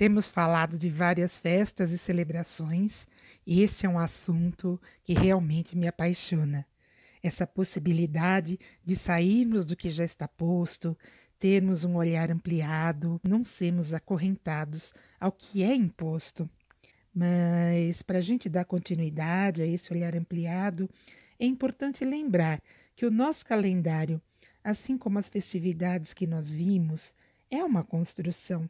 Temos falado de várias festas e celebrações, e este é um assunto que realmente me apaixona. Essa possibilidade de sairmos do que já está posto, termos um olhar ampliado, não sermos acorrentados ao que é imposto. Mas, para a gente dar continuidade a esse olhar ampliado, é importante lembrar que o nosso calendário, assim como as festividades que nós vimos, é uma construção.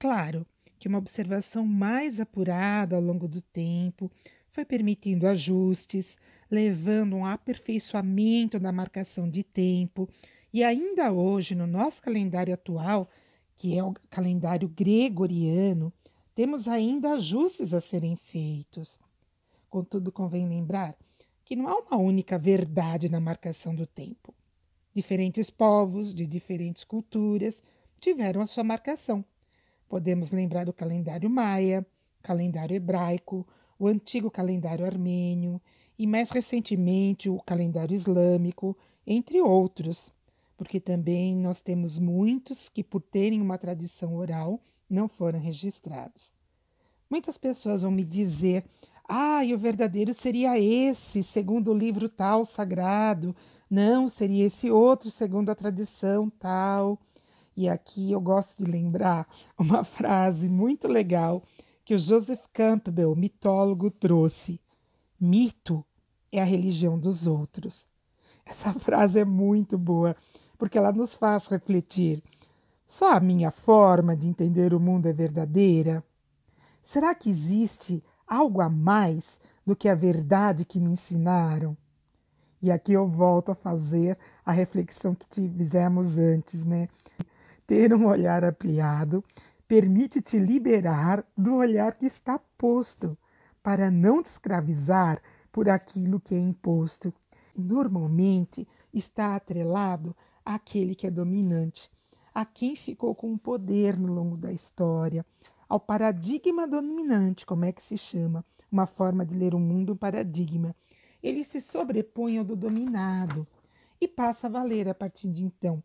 Claro que uma observação mais apurada ao longo do tempo foi permitindo ajustes, levando um aperfeiçoamento da marcação de tempo, e ainda hoje, no nosso calendário atual, que é o calendário gregoriano, temos ainda ajustes a serem feitos. Contudo, convém lembrar que não há uma única verdade na marcação do tempo. Diferentes povos de diferentes culturas tiveram a sua marcação, Podemos lembrar do calendário maia, calendário hebraico, o antigo calendário armênio e, mais recentemente, o calendário islâmico, entre outros, porque também nós temos muitos que, por terem uma tradição oral, não foram registrados. Muitas pessoas vão me dizer: ah, e o verdadeiro seria esse, segundo o livro tal sagrado, não, seria esse outro, segundo a tradição tal. E aqui eu gosto de lembrar uma frase muito legal que o Joseph Campbell, mitólogo, trouxe: Mito é a religião dos outros. Essa frase é muito boa, porque ela nos faz refletir. Só a minha forma de entender o mundo é verdadeira? Será que existe algo a mais do que a verdade que me ensinaram? E aqui eu volto a fazer a reflexão que fizemos antes, né? Ter um olhar ampliado permite te liberar do olhar que está posto, para não te escravizar por aquilo que é imposto. Normalmente está atrelado àquele que é dominante, a quem ficou com o poder no longo da história, ao paradigma dominante, como é que se chama, uma forma de ler o mundo, um paradigma. Ele se sobrepõe ao do dominado e passa a valer a partir de então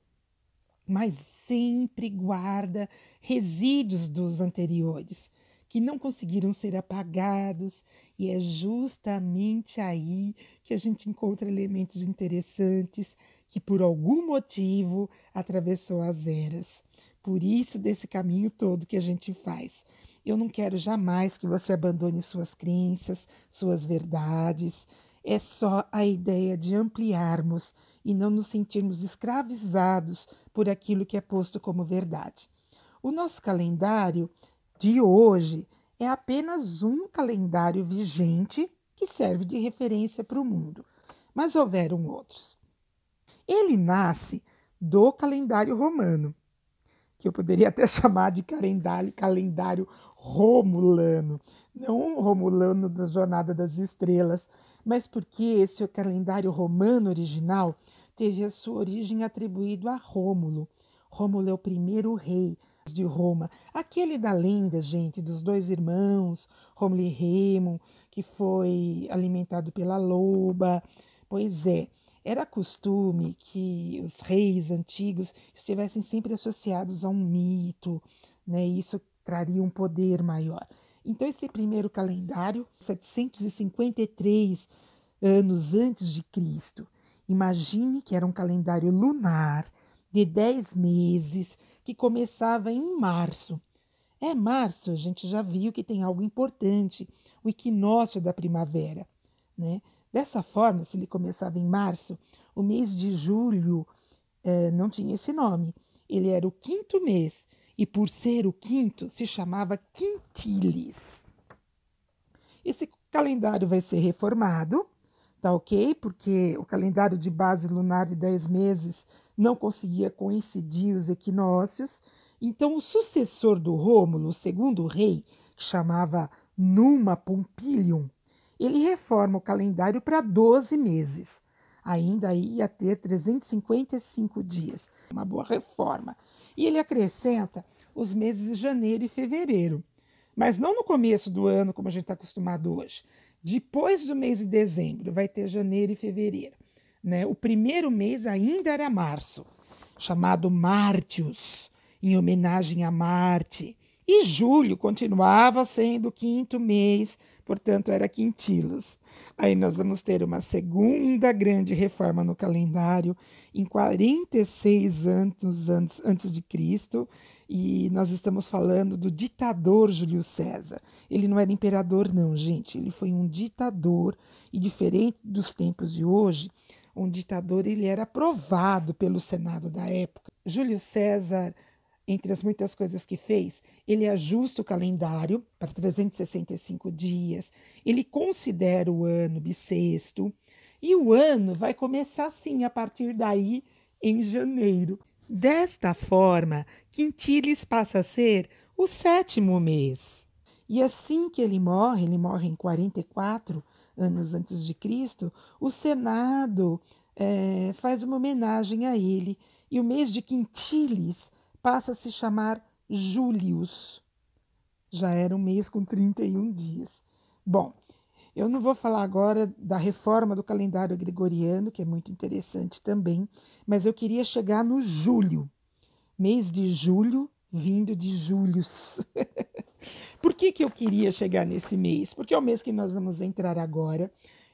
mas sempre guarda resíduos dos anteriores que não conseguiram ser apagados, e é justamente aí que a gente encontra elementos interessantes que por algum motivo atravessou as eras. Por isso desse caminho todo que a gente faz. Eu não quero jamais que você abandone suas crenças, suas verdades. É só a ideia de ampliarmos e não nos sentirmos escravizados por aquilo que é posto como verdade. O nosso calendário de hoje é apenas um calendário vigente que serve de referência para o mundo, mas houveram outros. Ele nasce do calendário romano, que eu poderia até chamar de calendário, calendário romulano, não um romulano da Jornada das Estrelas, mas porque esse é o calendário romano original teve a sua origem atribuído a Rômulo. Rômulo é o primeiro rei de Roma, aquele da lenda, gente, dos dois irmãos, Rômulo e Remo, que foi alimentado pela loba. Pois é, era costume que os reis antigos estivessem sempre associados a um mito, né? E isso traria um poder maior. Então esse primeiro calendário, 753 anos antes de Cristo, Imagine que era um calendário lunar de 10 meses que começava em março. É março, a gente já viu que tem algo importante, o equinócio da primavera. Né? Dessa forma, se ele começava em março, o mês de julho eh, não tinha esse nome. Ele era o quinto mês e, por ser o quinto, se chamava quintilis. Esse calendário vai ser reformado tá ok, porque o calendário de base lunar de 10 meses não conseguia coincidir os equinócios. Então, o sucessor do Rômulo, o segundo rei, que chamava Numa Pompilium, ele reforma o calendário para 12 meses. Ainda ia ter 355 dias, uma boa reforma. E ele acrescenta os meses de janeiro e fevereiro, mas não no começo do ano, como a gente está acostumado hoje, depois do mês de dezembro, vai ter janeiro e fevereiro. Né? O primeiro mês ainda era março, chamado Martius, em homenagem a Marte. E julho continuava sendo o quinto mês, portanto, era quintilos. Aí nós vamos ter uma segunda grande reforma no calendário em 46 anos antes, antes de Cristo e nós estamos falando do ditador Júlio César. Ele não era imperador, não, gente. Ele foi um ditador. E diferente dos tempos de hoje, um ditador ele era aprovado pelo Senado da época. Júlio César, entre as muitas coisas que fez, ele ajusta o calendário para 365 dias, ele considera o ano bissexto, e o ano vai começar assim a partir daí em janeiro. Desta forma, Quintiles passa a ser o sétimo mês. E assim que ele morre, ele morre em 44 anos antes de Cristo, o Senado é, faz uma homenagem a ele e o mês de Quintiles passa a se chamar Julius Já era um mês com 31 dias. Bom, eu não vou falar agora da reforma do calendário gregoriano, que é muito interessante também, mas eu queria chegar no julho, mês de julho, vindo de julhos. Por que, que eu queria chegar nesse mês? Porque é o mês que nós vamos entrar agora.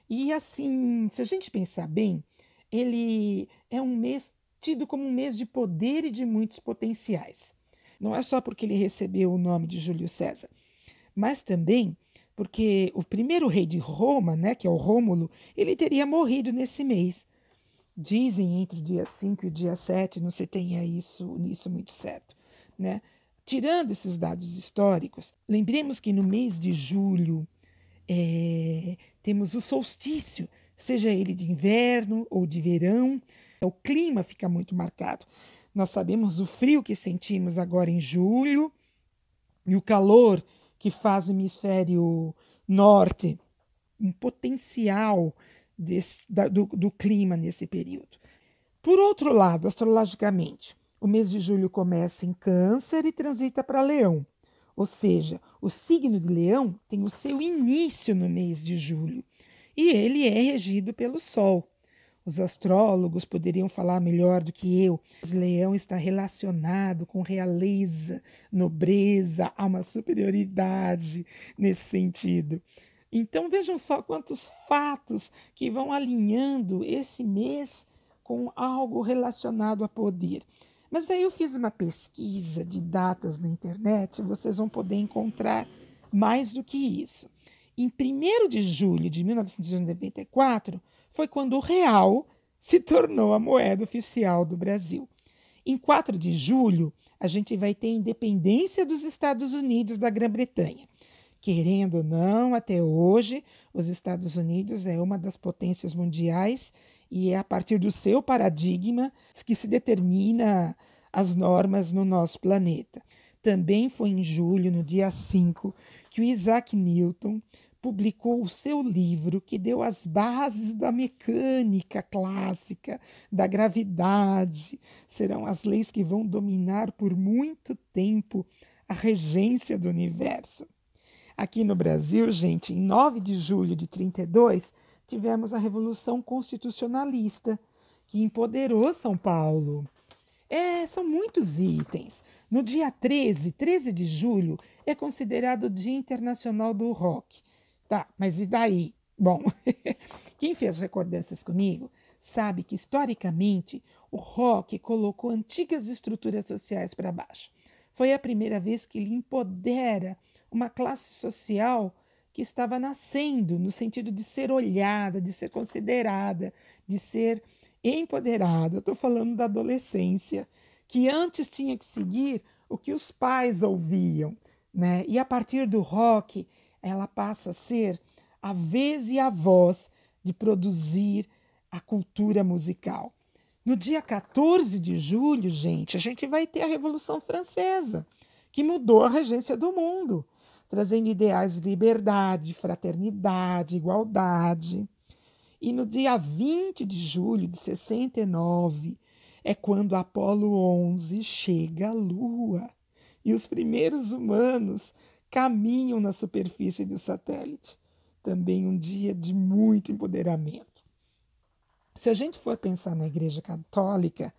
E assim, se a gente pensar bem, ele é um mês tido como um mês de poder e de muitos potenciais. Não é só porque ele recebeu o nome de Júlio César, mas também porque o primeiro rei de Roma, né, que é o Rômulo, ele teria morrido nesse mês. Dizem entre o dia 5 e o dia 7, não se tenha isso nisso muito certo, né? Tirando esses dados históricos, lembremos que no mês de julho é, temos o solstício, seja ele de inverno ou de verão, o clima fica muito marcado. Nós sabemos o frio que sentimos agora em julho e o calor que faz o hemisfério norte um potencial desse, da, do, do clima nesse período. Por outro lado, astrologicamente, o mês de julho começa em Câncer e transita para Leão. Ou seja, o signo de Leão tem o seu início no mês de julho e ele é regido pelo Sol. Os astrólogos poderiam falar melhor do que eu. leão está relacionado com realeza, nobreza, há uma superioridade nesse sentido. Então vejam só quantos fatos que vão alinhando esse mês com algo relacionado a poder. Mas aí eu fiz uma pesquisa de datas na internet, vocês vão poder encontrar mais do que isso. Em 1 de julho de 1994, foi quando o real se tornou a moeda oficial do Brasil. Em 4 de julho, a gente vai ter a independência dos Estados Unidos da Grã-Bretanha. Querendo ou não, até hoje, os Estados Unidos é uma das potências mundiais e é a partir do seu paradigma que se determina as normas no nosso planeta. Também foi em julho, no dia 5, que o Isaac Newton publicou o seu livro que deu as bases da mecânica clássica, da gravidade. Serão as leis que vão dominar por muito tempo a regência do universo. Aqui no Brasil, gente, em 9 de julho de 32, tivemos a Revolução Constitucionalista, que empoderou São Paulo. É, são muitos itens. No dia 13, 13 de julho, é considerado o Dia Internacional do Rock. Tá, mas e daí? Bom, quem fez recordanças comigo sabe que historicamente o rock colocou antigas estruturas sociais para baixo. Foi a primeira vez que ele empodera uma classe social que estava nascendo, no sentido de ser olhada, de ser considerada, de ser empoderada. Estou falando da adolescência, que antes tinha que seguir o que os pais ouviam, né? E a partir do rock, ela passa a ser a vez e a voz de produzir a cultura musical. No dia 14 de julho, gente, a gente vai ter a Revolução Francesa, que mudou a regência do mundo, trazendo ideais de liberdade, fraternidade, igualdade. E no dia 20 de julho de 69 é quando Apolo 11 chega à Lua e os primeiros humanos caminham na superfície do satélite. Também um dia de muito empoderamento. Se a gente for pensar na Igreja Católica,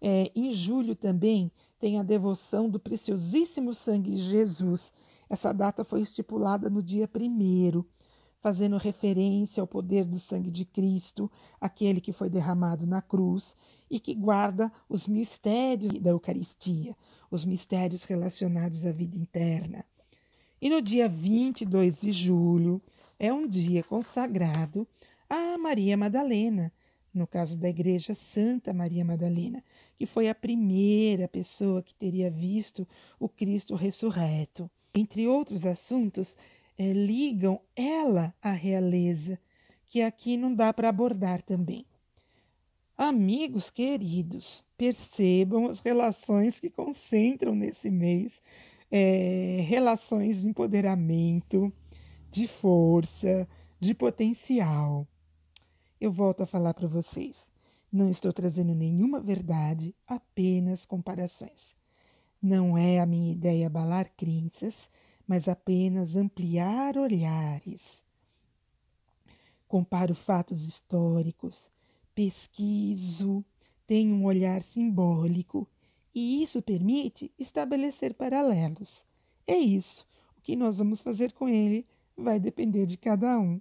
é, em julho também tem a devoção do preciosíssimo sangue de Jesus. Essa data foi estipulada no dia primeiro fazendo referência ao poder do sangue de Cristo, aquele que foi derramado na cruz e que guarda os mistérios da Eucaristia, os mistérios relacionados à vida interna. E no dia 22 de julho é um dia consagrado a Maria Madalena, no caso da Igreja Santa Maria Madalena, que foi a primeira pessoa que teria visto o Cristo ressurreto. Entre outros assuntos, é, ligam ela à realeza, que aqui não dá para abordar também. Amigos queridos, percebam as relações que concentram nesse mês é, relações de empoderamento, de força, de potencial. Eu volto a falar para vocês. Não estou trazendo nenhuma verdade, apenas comparações. Não é a minha ideia abalar crenças, mas apenas ampliar olhares. Comparo fatos históricos, pesquiso, tenho um olhar simbólico e isso permite estabelecer paralelos. É isso. O que nós vamos fazer com ele vai depender de cada um.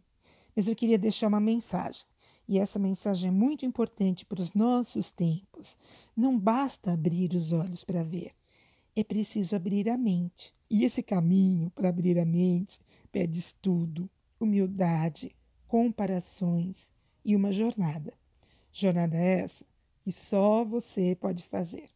Mas eu queria deixar uma mensagem. E essa mensagem é muito importante para os nossos tempos. Não basta abrir os olhos para ver, é preciso abrir a mente. E esse caminho para abrir a mente pede estudo, humildade, comparações e uma jornada. Jornada essa que só você pode fazer.